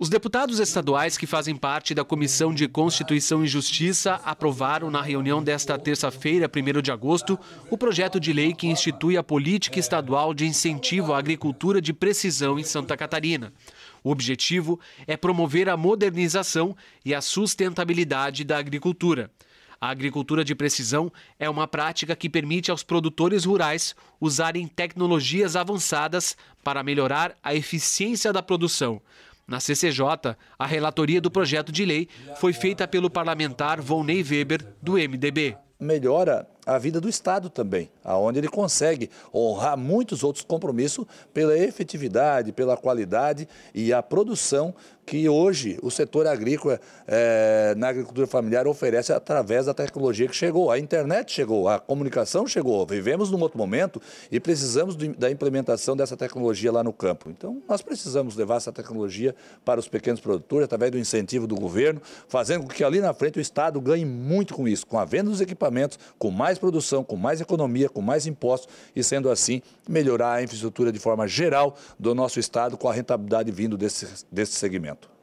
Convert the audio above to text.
Os deputados estaduais que fazem parte da Comissão de Constituição e Justiça aprovaram na reunião desta terça-feira, 1 de agosto, o projeto de lei que institui a política estadual de incentivo à agricultura de precisão em Santa Catarina. O objetivo é promover a modernização e a sustentabilidade da agricultura. A agricultura de precisão é uma prática que permite aos produtores rurais usarem tecnologias avançadas para melhorar a eficiência da produção. Na CCJ, a relatoria do projeto de lei foi feita pelo parlamentar Volney Weber, do MDB. Melhora a vida do Estado também, aonde ele consegue honrar muitos outros compromissos pela efetividade, pela qualidade e a produção que hoje o setor agrícola é, na agricultura familiar oferece através da tecnologia que chegou. A internet chegou, a comunicação chegou. Vivemos num outro momento e precisamos de, da implementação dessa tecnologia lá no campo. Então, nós precisamos levar essa tecnologia para os pequenos produtores através do incentivo do governo, fazendo com que ali na frente o Estado ganhe muito com isso, com a venda dos equipamentos, com mais mais produção, com mais economia, com mais impostos e, sendo assim, melhorar a infraestrutura de forma geral do nosso Estado com a rentabilidade vindo desse, desse segmento.